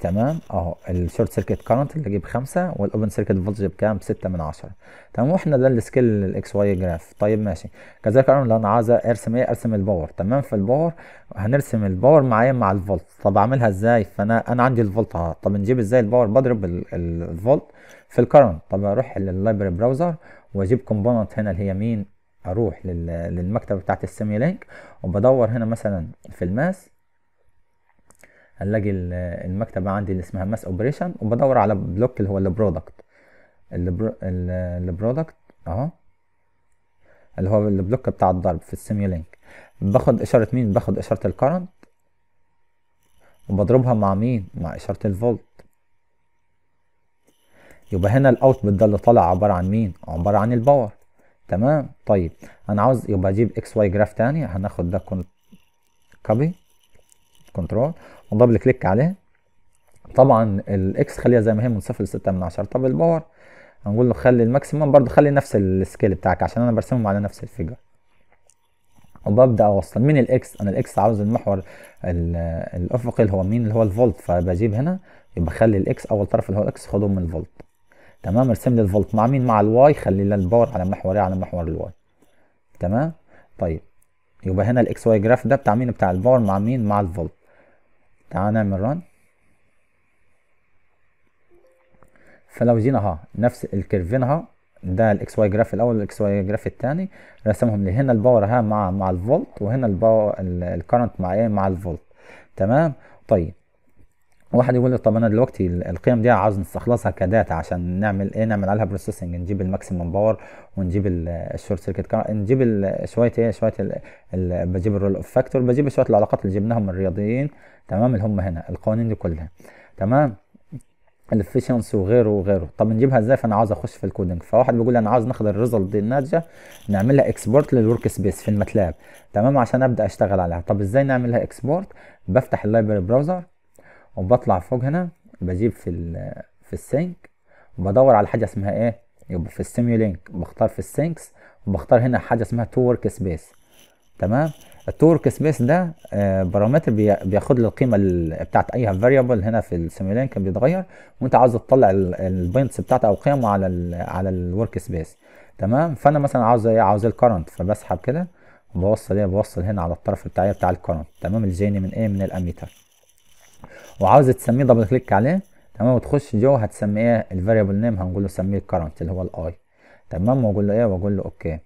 تمام اهو الشورت سيركت كارنت اللي جيب خمسة والاوبن سيركت فولتج بكام ستة من عشرة تمام واحنا ده السكيل الاكس واي جراف طيب ماشي كذلك انا لو انا عايز ارسم ايه ارسم الباور تمام في الباور هنرسم الباور معايا مع الفولت طب اعملها ازاي فانا انا عندي الفولت اهو طب نجيب ازاي الباور بضرب الفولت في الكارنت طب اروح لللايبرري براوزر واجيب كومبوننت هنا اللي هي مين اروح للمكتبه بتاعت السيمي لينك وبدور هنا مثلا في الماس هنلاقي المكتبه عندي اللي اسمها ماس اوبريشن وبدور على بلوك اللي هو البرودكت البرودكت اهو اللي هو البلوك بتاع الضرب في السيميولينك باخد اشاره مين باخد اشاره الكرنت وبضربها مع مين مع اشاره الفولت يبقى هنا الاوتبوت ده اللي طالع عباره عن مين عباره عن الباور تمام طيب انا عاوز يبقى اجيب اكس واي جراف تاني هناخد ده كوبي كنترول ودبل كليك عليه طبعا الاكس خليها زي ما هي من صفر لستة من عشرة طب الباور هنقول له خلي الماكسيمم برضه خلي نفس السكيل بتاعك عشان انا برسمهم على نفس الفيجر وببدا اوصل من الاكس انا الاكس عاوز المحور الافقي اللي هو مين اللي هو الفولت فبجيب هنا يبقى خلي الاكس اول طرف اللي هو الاكس خده من الفولت تمام ارسم لي الفولت مع مين مع الواي خلي لي الباور على محور ايه على محور الواي تمام طيب يبقى هنا الاكس واي جراف ده بتاع مين بتاع الباور مع مين مع الفولت تعال نعمل ران فلو جينا ها نفس الكيرفين ها ده الاكس واي جراف الاول والاكس واي جراف الثاني رسمهم لي هنا الباور ها مع مع الفولت وهنا الباور الكرنت مع ايه مع الفولت تمام طيب واحد يقول لي طب انا دلوقتي القيم دي عاوز نستخلصها كداتا عشان نعمل ايه نعمل عليها بروسيسنج نجيب الماكسيمم باور ونجيب الشورت سيركت نجيب شويه ايه شويه بجيب الرول اوف فاكتور بجيب شويه العلاقات اللي جبناها من الرياضيين تمام اللي هم هنا القوانين دي كلها تمام الافشنسي وغيره وغيره طب نجيبها ازاي فانا عاوز اخش في الكودنج فواحد بيقول انا عاوز ناخد الريزلت دي الناتجه نعملها اكسبورت للورك سبيس في الماتلاب تمام عشان ابدا اشتغل عليها طب ازاي نعملها اكسبورت بفتح اللايبرري براوزر وبطلع فوق هنا بجيب في في السينك وبدور على حاجه اسمها ايه يبقى في السيميولينك بختار في السينكس وبختار هنا حاجه اسمها تو ورك سبيس تمام التورك سبيس ده آه، بارامتر بياخد له القيمه بتاعت اي فاريبل هنا في السيميلين كان بيتغير وانت عاوز تطلع البوينتس بتاعته او قيمه على الـ على الورك سبيس تمام فانا مثلا عاوز ايه عاوز الكرنت فبسحب كده بوصل ايه بوصل هنا على الطرف بتاعي بتاع الكرنت تمام اللي جايني من ايه من الاميتر وعاوز تسميه دبل كليك عليه تمام وتخش جوه هتسميه إيه؟ الفاريبل نيم هنقول له سميه الكرنت اللي هو الاي تمام واقول له ايه واقول له اوكي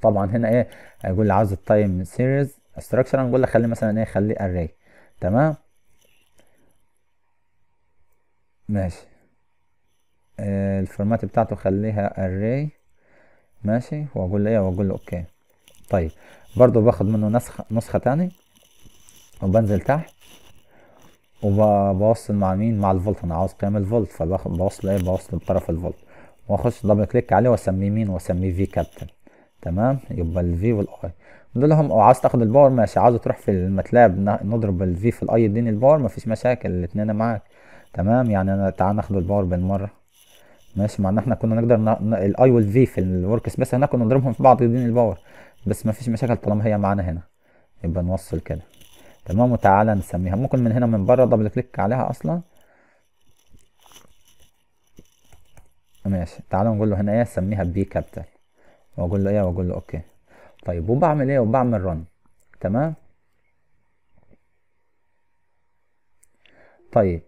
طبعا هنا ايه هيقول لي عاوز التايم سيريز استراكشر هنقول له خلي مثلا ايه خليه اري تمام ماشي آه، الفورمات بتاعته خليها اري ماشي واقول له ايه واقول له اوكي طيب برضو باخد منه نسخة نسخة تاني وبنزل تحت وبوصل مع مين مع الفولت انا عاوز قيم الفولت فبوصل ايه بوصل بطرف الفولت واخش دبل كليك عليه واسميه مين واسميه في كابتن تمام يبقى الفي والاي نقول لهم عايز تاخد الباور ماشي عاوز تروح في الماتلاب نضرب الفي في الاي يديني الباور مفيش مشاكل الاتنين معاك تمام يعني انا تعال ناخد الباور بالمره ماشي مع ان احنا كنا نقدر ن... الاي والفي في الورك سبيس هنا كنا نضربهم في بعض يديني الباور بس مفيش مشاكل طالما هي معانا هنا يبقى نوصل كده تمام وتعالى نسميها ممكن من هنا من بره دبل كليك عليها اصلا ماشي تعالى نقول له هنا ايه سميها بي كابيتال واقول له ايه واقول له اوكي طيب وبعمل ايه وبعمل رن تمام طيب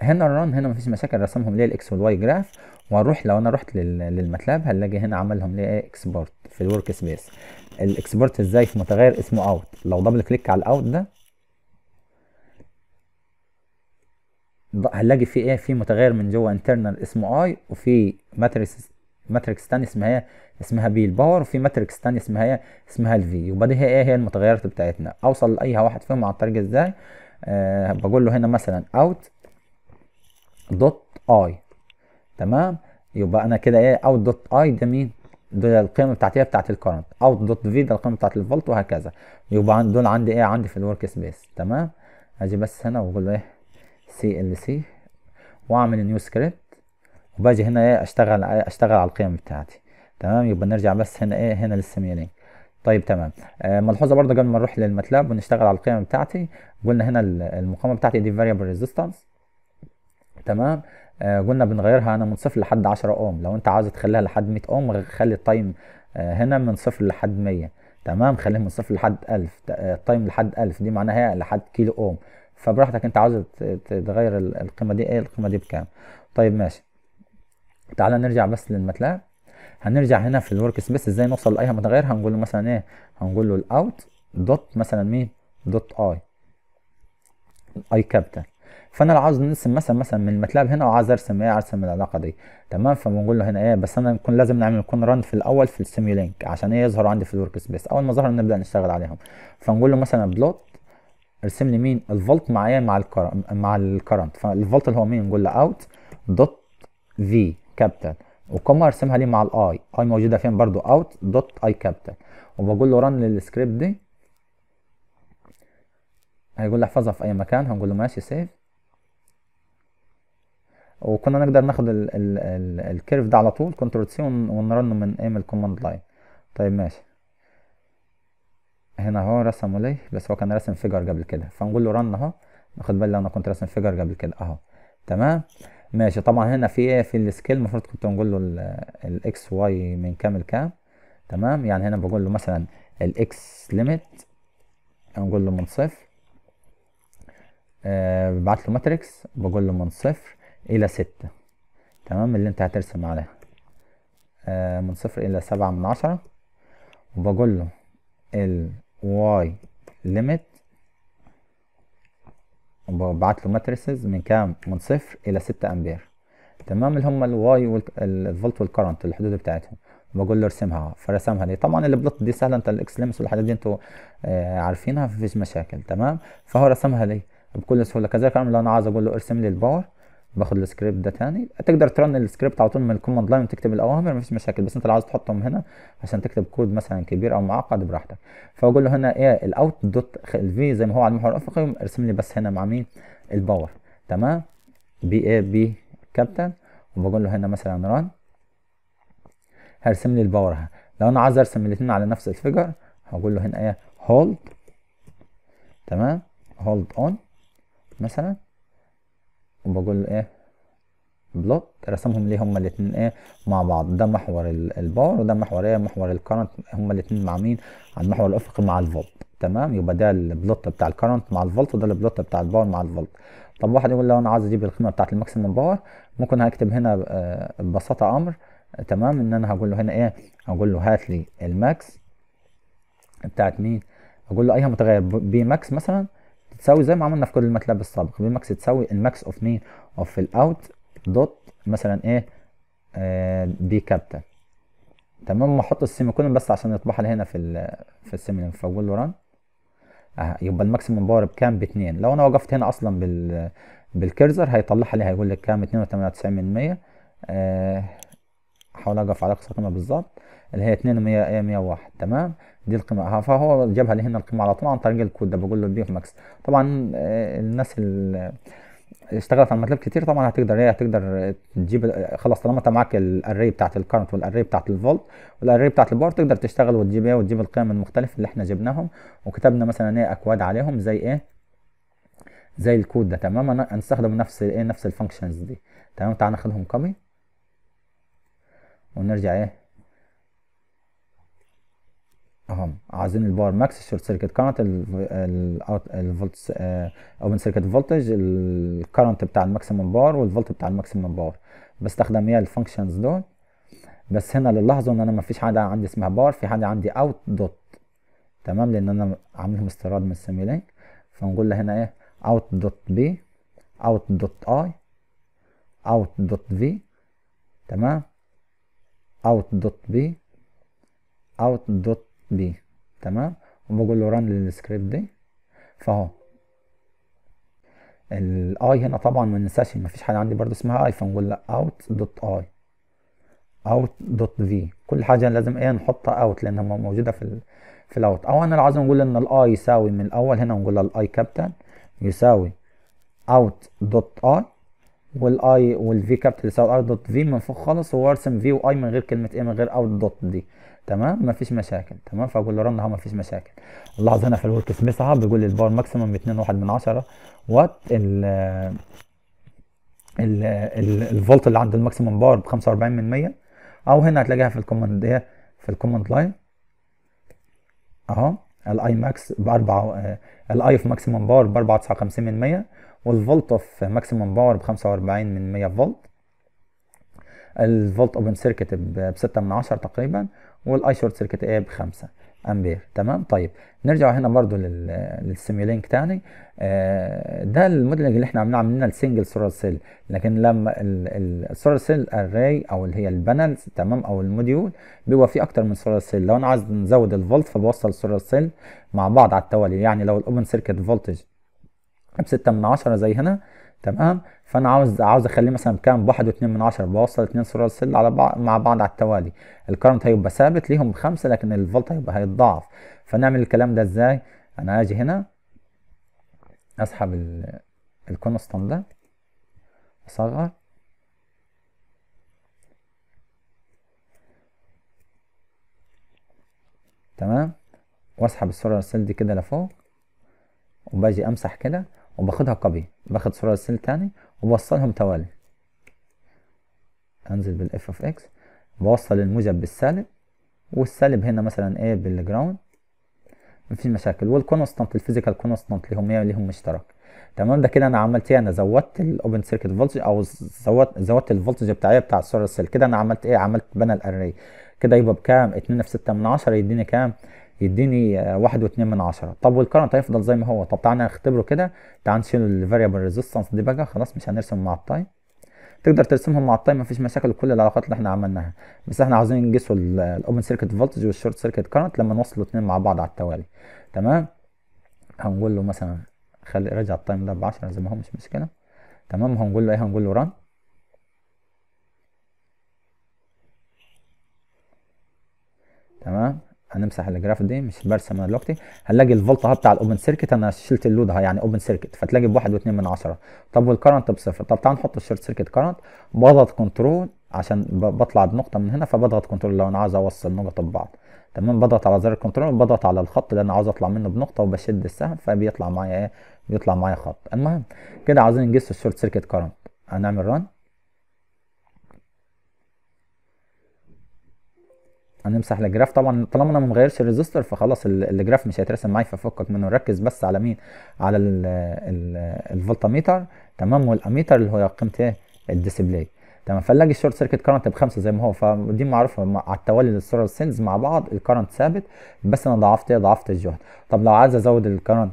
هنا الران هنا مفيش مشاكل رسمهم ليه الاكس والواي جراف واروح لو انا رحت للماتلاب هنلاقي هنا عملهم ليه اكسبورت إيه؟ في الورك سبيس الاكسبورت ازاي في متغير اسمه اوت لو دبل كليك على الاوت ده هنلاقي في ايه في متغير من جوه انترنال اسمه اي وفي ماتريس ماتريكس تاني اسمها ايه؟ اسمها بي الباور وفي ماتريكس تاني اسمها ايه؟ اسمها الفي يبقى دي هي ايه هي المتغيرات بتاعتنا اوصل لاي واحد فيهم عن طريق ازاي آه بقول له هنا مثلا اوت دوت اي تمام يبقى انا كده ايه اوت دوت اي ده مين دول القيمه بتاعتي ايه؟ بتاعت الكرنت اوت دوت في ده القيمه بتاعت الفولت وهكذا يبقى دول عندي ايه عندي في الورك سبيس تمام اجي بس هنا واقول له ايه سي ال سي واعمل نيو سكريبت وباجي هنا ايه اشتغل اشتغل على القيم بتاعتي تمام يبقى نرجع بس هنا ايه هنا للسيميلينك طيب تمام آه ملحوظه برضه قبل ما نروح للماتلاب ونشتغل على القيم بتاعتي قلنا هنا المقاومه بتاعتي دي فاريبل ريزيستنس تمام آه قلنا بنغيرها انا من صفر لحد 10 اوم لو انت عاوز تخليها لحد 100 اوم خلي التايم آه هنا من صفر لحد 100 تمام خليه من صفر لحد 1000 آه، التايم لحد 1000 دي معناها هي إيه؟ لحد كيلو اوم فبراحتك انت عاوز تغير القيمه دي ايه القيمه دي بكام طيب ماشي تعالى نرجع بس للمتلاب هنرجع هنا في الورك سبيس ازاي نوصل لاي متغير هنقول له مثلا ايه هنقول له الاوت دوت مثلا مين دوت اي اي كابيتال فانا لو عاوز نرسم مثلا مثلا من المتلاب هنا وعايز ارسم ايه ارسم العلاقه دي تمام فبنقول له هنا ايه بس انا نكون لازم نعمل نكون ران في الاول في السيميولينك عشان ايه يظهر عندي في الورك سبيس اول ما ظهر نبدا نشتغل عليهم فنقول له مثلا بلوت ارسم لي مين الفولت مع ايه مع الكرنت مع الكرنت فالفولت اللي هو مين نقول له اوت دوت في كابيتال والقامه ارسمها ليه مع الاي اي موجوده فين برضو اوت دوت اي كابيتال وبقول له رن للسكريبت دي هيقول لي احفظها في اي مكان هنقول له ماشي سيف وكنا نقدر ناخد الكيرف ده على طول كنترول سي ونرنه من ايم من الكوماند لاين طيب ماشي هنا اهو رسمه ليه بس هو كان راسم فيجر قبل كده فنقول له رن اهو ناخد بالي انا كنت راسم فيجر قبل كده اهو تمام ماشي طبعا هنا في ايه في السكيل المفروض كنت نقول له الاكس واي من كام لكام تمام يعني هنا بقول له مثلا الاكس ليميت نقول له من صفر آه ببعت له ماتريكس بقول له من صفر الى ستة تمام اللي انت هترسم عليها آه من صفر الى سبعة من عشرة وبقول له الواي ليميت وببعت له ماتريسز من كام من صفر الى 6 امبير تمام اللي هم الواي والفولت والكرنت الحدود بتاعتهم بقول له ارسمها فرسمها لي طبعا البلوت دي سهله انت الاكس ليمس والحاجات دي انتوا آه عارفينها مفيش مشاكل تمام فهو رسمها لي بكل سهوله كذلك انا عايز اقول له ارسم لي الباور باخد السكريبت ده تاني تقدر ترن السكريبت على طول من الكوماند لاين وتكتب الاوامر مفيش مشاكل بس انت لو عايز تحطهم هنا عشان تكتب كود مثلا كبير او معقد براحتك فاقول له هنا ايه الاوت دوت الفي زي ما هو على المحور الافقي ارسم لي بس هنا مع مين الباور تمام بي اي بي كابتن وبقول له هنا مثلا ران هرسم لي الباور ها لو انا عايز ارسم الاثنين على نفس الفيجر هقول له هنا ايه هولد تمام هولد اون مثلا وبقول له ايه بلوت رسمهم ليه هما الاتنين ايه مع بعض ده محور الباور وده محور ايه محور الكرنت هما الاتنين مع مين على المحور الافقي مع الفولت تمام يبقى ده البلوت بتاع الكرنت مع الفولت وده البلوت بتاع الباور مع الفولت طب واحد يقول لو انا عايز اجيب القيمه بتاعت الماكسيمم باور ممكن هكتب هنا آه، ببساطه امر تمام ان انا هقول له هنا ايه هقول له هات لي الماكس بتاعت مين هقول له ايها متغير بي ماكس مثلا تساوي زي ما عملنا في كل الماتلاب السابق بي ماكس تساوي الماكس اوف مين اوف الاوت دوت مثلا ايه آه بي كابتن تمام واحط السيمي كولن بس عشان يطبعها لي هنا في ال في السيمي فاول له ران آه يبقى الماكسيموم باور بكام 2 لو انا وقفت هنا اصلا بال بالكيرزر هيطلعها لي هيقول لك كام اتنين وتمانية وتسعين من مية آه هحاول اقف على اقصى قيمه بالظبط اللي هي 2 100 101 تمام دي القيمه فهو جابها لي هنا القيمه على طول عن طريق الكود ده بقول له البي ماكس طبعا آه، الناس اللي اشتغلت على الماتلاب كتير طبعا هتقدر ايه هتقدر تجيب خلاص طالما انت معاك الاري بتاعت الكارنت والاري بتاعت الفولت والاري بتاعت الباور تقدر تشتغل وتجيب ايه وتجيب القيم المختلفه اللي احنا جبناهم وكتبنا مثلا ايه اكواد عليهم زي ايه زي الكود ده تمام انا هنستخدم نفس ايه نفس الفانكشنز دي تمام تعال ناخدهم كومي ونرجع ايه اهم عايزين الباور ماكس شورت سيركت كارنت الفولت آه، اوبن سيركت فولتج الكرنت بتاع الماكسيمم باور والفولت بتاع الماكسيمم باور بستخدم ايه الفانكشنز دول بس هنا للحظه ان انا ما فيش حاجه عندي اسمها باور في حاجه عندي اوت دوت تمام لان انا عاملهم استيراد من السيميلينك فنقول له هنا ايه اوت دوت بي اوت دوت اي اوت دوت في تمام اوت دوت بي اوت دوت دي تمام وبقول له ران للسكريبت دي فاهو الاي هنا طبعا ما ننساش مفيش حاجه عندي برضو اسمها اي فنقول اوت دوت اي اوت دوت في كل حاجه لازم ايه نحطها اوت لانها موجوده في في الاوت او انا لو عايز نقول ان الاي يساوي من الاول هنا نقول الاي كابتن يساوي اوت دوت اي والاي والفي كابتن يساوي اوت دوت في من فوق خالص وارسم في واي من غير كلمه ايه من غير اوت دوت دي تمام مفيش مشاكل تمام فاقول رن اهو مفيش مشاكل نلاحظ هنا في الورك سميث اهو بيقول لي الباور ماكسيمم 2.1 من 10 وات ال ال الفولت اللي عند الماكسيمم باور ب 45 من 100 او هنا هتلاقيها في الكوماند ايه في الكوماند لاين اهو الاي ماكس ب 4 الاي في ماكسيمم باور ب 459 من 100 والفولت اوف ماكسيمم باور ب 45 من 100 فولت الفولت اوبن سيركت ب 6 من 10 تقريبا والاي شورت سيركت ايه ب 5 امبير تمام طيب نرجع هنا برضو للسيميولينك تاني آه ده الموديلنج اللي احنا عم نعمل لنا السنجل سولار سيل لكن لما السولار سيل اري او اللي هي البانلز تمام او الموديول بيبقى فيه اكتر من سولار سيل لو انا عايز نزود الفولت فبوصل السولار سيل مع بعض على التوالي يعني لو الاوبن سيركت فولتج ب 6 من 10 زي هنا تمام فانا عاوز عاوز اخليه مثلا بكام بواحد واتنين من عشرة بوصل اتنين سرعه سل على بعض مع بعض على التوالي الكرنت هيبقى ثابت ليهم بخمسة لكن الفولت هيبقى هيتضاعف فنعمل الكلام ده ازاي انا اجي هنا اسحب ال... الكونستان ده اصغر تمام واسحب السرعه السل دي كده لفوق وباجي امسح كده وباخدها كوبي باخد صورة للسيل تاني وبوصلهم توالي انزل بالاف اوف اكس بوصل الموجب بالسالب والسالب هنا مثلا ايه بالجراوند مفيش مشاكل والكونستانت الفيزيكال كونستانت ليهم ايه ليهم مشترك تمام ده كده انا عملت ايه انا زودت الاوبن سيركت فولتج او زودت زودت الفولتج بتاعي بتاع السولار سيل كده انا عملت ايه عملت بنى الاري كده يبقى بكام 2 في 6 من 10 يديني كام يديني واحد واتنين من عشرة طب والكرنت هيفضل زي ما هو طب تعالى نختبره كده تعالى نشيل الفاريبل ريزيستنس دي بقى خلاص مش هنرسم مع التايم تقدر ترسمهم مع التايم مفيش مشاكل كل العلاقات اللي احنا عملناها بس احنا عاوزين نقيسوا الاوبن سيركت فولتج والشورت سيركت كرنت لما نوصلوا الاثنين مع بعض على التوالي تمام هنقول له مثلا خلي رجع التايم ده ب 10 زي ما هو مش مشكله تمام هنقول له ايه هنقول له ران تمام هنمسح الجراف دي مش برسم انا دلوقتي هنلاقي الفولت اهو بتاع الاوبن سيركت انا شلت اللود اهو يعني اوبن سيركت فتلاقي ب 1.2 من 10 طب والكرنت بصفر طب تعال نحط الشورت سيركت كرنت بضغط كنترول عشان بطلع بنقطه من هنا فبضغط كنترول لو انا عايز اوصل نقط ببعض تمام بضغط على زر الكنترول بضغط على الخط اللي انا عاوز اطلع منه بنقطه وبشد السهم فبيطلع معايا ايه بيطلع معايا خط المهم كده عايزين نقيس الشورت سيركت كرنت هنعمل ران هنمسح الجراف طبعا طالما انا ما مغيرش الريزستور فخلاص الجراف مش هيترسم معايا ففكك منه ركز بس على مين على الفولتاميتر تمام والاميتر اللي هو قيمه إيه؟ الديسبلاي تمام فنلاقي الشورت سيركت كارنت بخمسه زي ما هو فدي معروفه على التوالي للسولار سيلز مع بعض الكارنت ثابت بس انا ضعفت ايه ضعفت الجهد طب لو عايز ازود الكارنت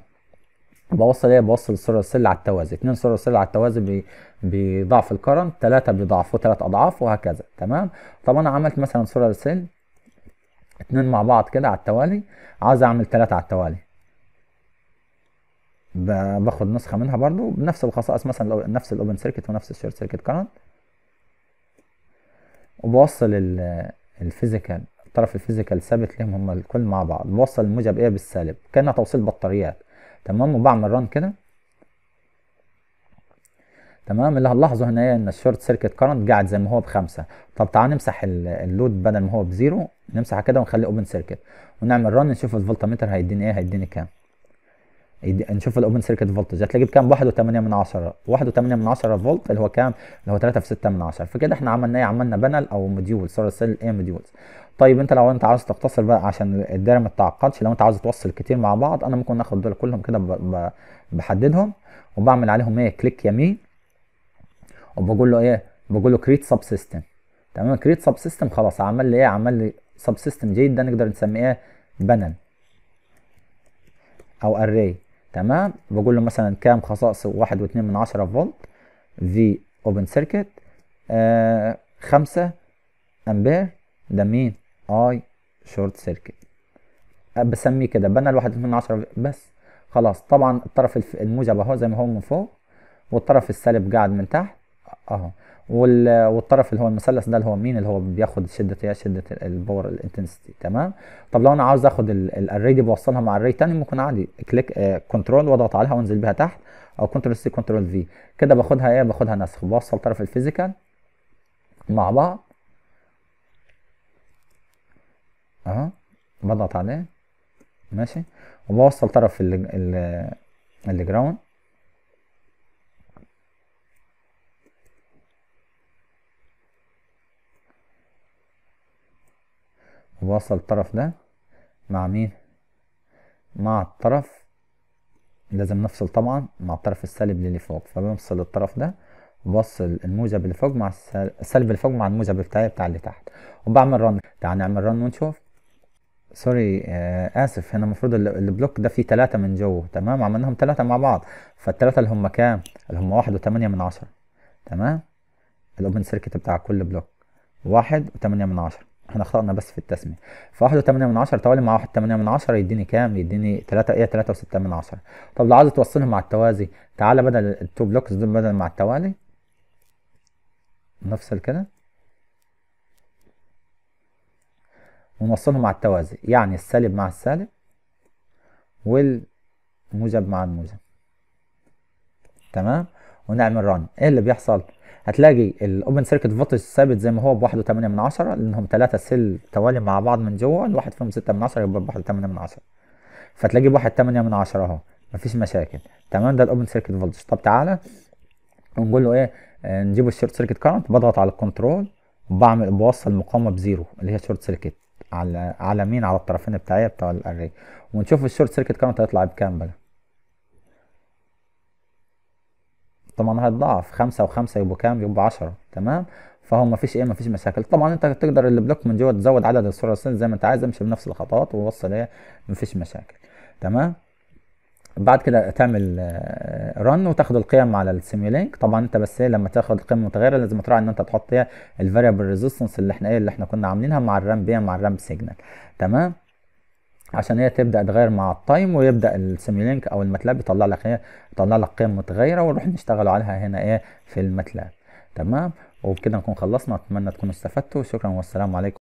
بوصل ايه بوصل السولار سيل على التوازي اثنين سولار سيل على التوازي بضعف الكرنت ثلاثه بيضعفوا ثلاث اضعاف وهكذا تمام طب انا عملت مثلا سولار سيل اتنين مع بعض كده على التوالي عاوز اعمل تلاتة على التوالي باخد نسخة منها برضو بنفس الخصائص مثلا نفس الاوبن سيركت ونفس الشورت سيركت كارنت وبوصل الفيزيكال الطرف الفيزيكال ثابت ليهم هما الكل مع بعض بوصل الموجب ايه بالسالب كانها توصيل بطاريات تمام وبعمل ران كده تمام اللي هنلاحظه هنا إيه؟ ان الشورت سيركت كارنت قاعد زي ما هو بخمسه طب تعال نمسح اللود بدل ما هو بزيرو نمسحه كده ونخلي اوبن سيركت ونعمل رن نشوف الفولتمتر هيديني ايه هيديني كام نشوف الاوبن سيركت فولتج هتلاقيه بكام 1.8 من 10 1.8 من 10 فولت اللي هو كام اللي هو 3 في 6 من 10 فكده احنا عملنا ايه عملنا بانل او موديول سولار سيل ايه موديولز طيب انت لو انت عاوز تختصر بقى عشان الدايره ما تتعقدش لو انت عاوز توصل كتير مع بعض انا ممكن اخد دول كلهم كده بحددهم وبعمل عليهم ايه كليك يمين وبقول له ايه بقول له كريت سب سيستم تمام كريت سب سيستم خلاص عمل لي ايه عمل لي سب سيستم جيد ده نقدر نسميه ايه بانل او اري تمام بقول له مثلا كام خصائص واحد واتنين من عشرة فولت في اوبن سيركت خمسة امبير ده مين اي شورت سيركت بسميه كده بنى الواحد من عشرة بس خلاص طبعا الطرف الموجب اهو زي ما هو من فوق والطرف السالب قاعد من تحت اه والطرف اللي هو المثلث ده اللي هو مين اللي هو بياخد شده هي ايه؟ شده الباور الانتنسيتي تمام طب لو انا عاوز اخد الاري دي بوصلها مع الري تاني ممكن عادي كليك آه كنترول واضغط عليها وانزل بيها تحت او كنترول سي كنترول في كده باخدها ايه باخدها نسخ بوصل طرف الفيزيكال مع بعض اهو بضغط عليه ماشي وبوصل طرف ال ال اللي جراوند ووصل الطرف ده مع مين مع الطرف لازم نفصل طبعا مع الطرف السالب للي فوق فبنفصل الطرف ده وبصل الموجب اللي فوق مع السالب اللي فوق مع الموجب بتاعي بتاع اللي تحت وبعمل رن تعال نعمل رن ونشوف سوري آه اسف هنا المفروض البلوك ده فيه ثلاثة من جوه تمام عملناهم ثلاثة مع بعض فالثلاثة اللي هم كام اللي هم واحد وثمانية من عشرة تمام الاوبن سيركت بتاع كل بلوك واحد وثمانية من عشرة احنا اخطأنا بس في التسمية فواحد وتمانية من عشرة توالي مع واحد تمانية من عشرة يديني كام يديني تلاتة ايه تلاتة وستة من عشرة طب لو عايز توصلهم مع التوازي تعالى بدل التو بلوكس دول بدل مع التوالي نفصل كده ونوصلهم مع التوازي يعني السالب مع السالب والموجب مع الموجب تمام ونعمل ران ايه اللي بيحصل هتلاقي الاوبن سيركت فولتج ثابت زي ما هو ب 1.8 من عشرة لانهم ثلاثة سيل توالي مع بعض من جوه الواحد فيهم 6 من عشرة يبقى ب 1.8 من عشرة فتلاقي ب 1.8 من عشرة اهو مفيش مشاكل تمام ده الاوبن سيركت فولتج طب تعالى ونقول له ايه آه، نجيب الشورت سيركت كارنت بضغط على الكنترول بعمل بوصل مقاومه بزيرو اللي هي شورت سيركت على على مين على الطرفين بتاعي بتوع الاري ونشوف الشورت سيركت كارنت هيطلع بكام بقى طبعا هيتضاعف خمسة وخمسة يبقوا كام يبقوا عشرة تمام فهو مفيش ايه مفيش مشاكل طبعا انت تقدر اللي بلوك من جوه تزود عدد الصور زي ما انت عايز امشي بنفس الخطوات ووصل ايه مفيش مشاكل تمام بعد كده تعمل رن آه، وتاخد القيم على السيميلينك طبعا انت بس ايه لما تاخد القيم المتغيره لازم تراعي ان انت تحط ايه الفاريبل ريزيستنس اللي احنا ايه اللي احنا كنا عاملينها مع الرام بيه مع الرام سيجنال تمام عشان هي تبدا تغير مع التايم ويبدا السيميلينك او الماتلاب يطلع لك ايه يطلع لك قيم متغيره ونروح نشتغل عليها هنا ايه في الماتلاب تمام وبكده نكون خلصنا اتمنى تكونوا استفدتوا شكرا والسلام عليكم